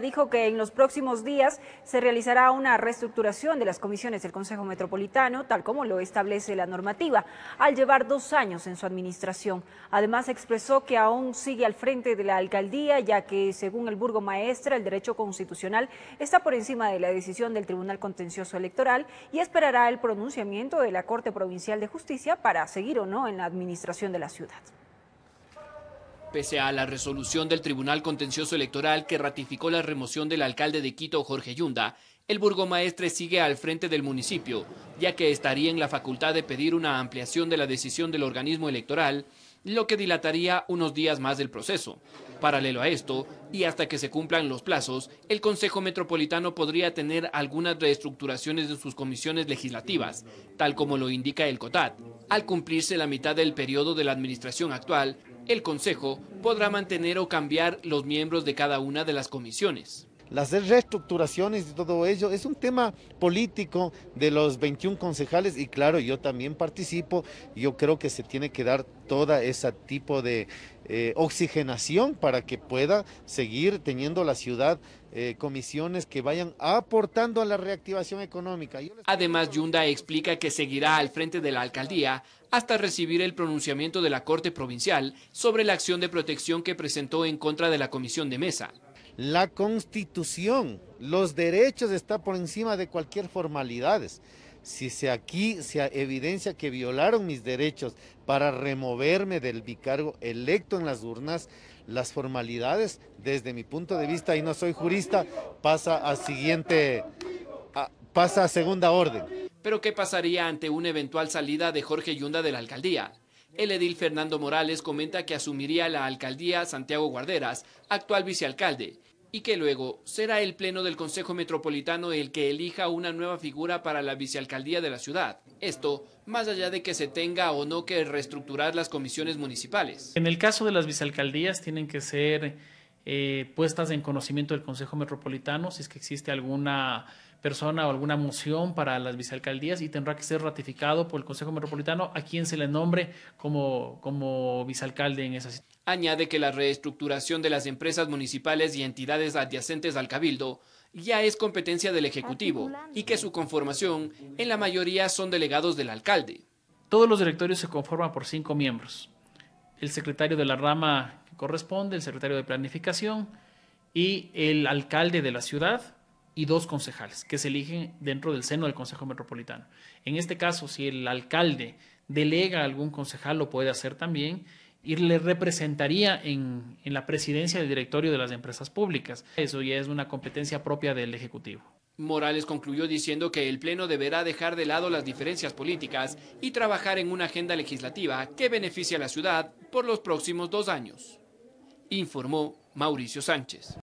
dijo que en los próximos días se realizará una reestructuración de las comisiones del Consejo Metropolitano, tal como lo establece la normativa, al llevar dos años en su administración. Además, expresó que aún sigue al frente de la alcaldía, ya que, según el Burgo Maestra, el derecho constitucional está por encima de la decisión del Tribunal Contencioso Electoral y esperará el pronunciamiento de la Corte Provincial de Justicia para seguir o no en la administración de la ciudad. Pese a la resolución del Tribunal Contencioso Electoral que ratificó la remoción del alcalde de Quito, Jorge Yunda, el burgomaestre sigue al frente del municipio, ya que estaría en la facultad de pedir una ampliación de la decisión del organismo electoral, lo que dilataría unos días más del proceso. Paralelo a esto, y hasta que se cumplan los plazos, el Consejo Metropolitano podría tener algunas reestructuraciones de sus comisiones legislativas, tal como lo indica el COTAT. Al cumplirse la mitad del periodo de la administración actual, el Consejo podrá mantener o cambiar los miembros de cada una de las comisiones las reestructuraciones y todo ello es un tema político de los 21 concejales y claro, yo también participo, yo creo que se tiene que dar toda ese tipo de eh, oxigenación para que pueda seguir teniendo la ciudad eh, comisiones que vayan aportando a la reactivación económica. Además, Yunda explica que seguirá al frente de la alcaldía hasta recibir el pronunciamiento de la Corte Provincial sobre la acción de protección que presentó en contra de la comisión de mesa. La constitución, los derechos está por encima de cualquier formalidades. Si se aquí se evidencia que violaron mis derechos para removerme del bicargo electo en las urnas, las formalidades, desde mi punto de vista, y no soy jurista, pasa a siguiente, pasa a segunda orden. Pero ¿qué pasaría ante una eventual salida de Jorge Yunda de la alcaldía? El edil Fernando Morales comenta que asumiría la alcaldía Santiago Guarderas, actual vicealcalde, y que luego será el Pleno del Consejo Metropolitano el que elija una nueva figura para la vicealcaldía de la ciudad. Esto más allá de que se tenga o no que reestructurar las comisiones municipales. En el caso de las vicealcaldías tienen que ser eh, puestas en conocimiento del Consejo Metropolitano si es que existe alguna persona o alguna moción para las vicealcaldías y tendrá que ser ratificado por el Consejo Metropolitano a quien se le nombre como, como vicealcalde en esa situación. Añade que la reestructuración de las empresas municipales y entidades adyacentes al Cabildo ya es competencia del Ejecutivo y que su conformación en la mayoría son delegados del alcalde. Todos los directorios se conforman por cinco miembros. El secretario de la rama que corresponde, el secretario de planificación y el alcalde de la ciudad, y dos concejales que se eligen dentro del seno del Consejo Metropolitano. En este caso, si el alcalde delega a algún concejal, lo puede hacer también y le representaría en, en la presidencia del directorio de las empresas públicas. Eso ya es una competencia propia del Ejecutivo. Morales concluyó diciendo que el Pleno deberá dejar de lado las diferencias políticas y trabajar en una agenda legislativa que beneficie a la ciudad por los próximos dos años, informó Mauricio Sánchez.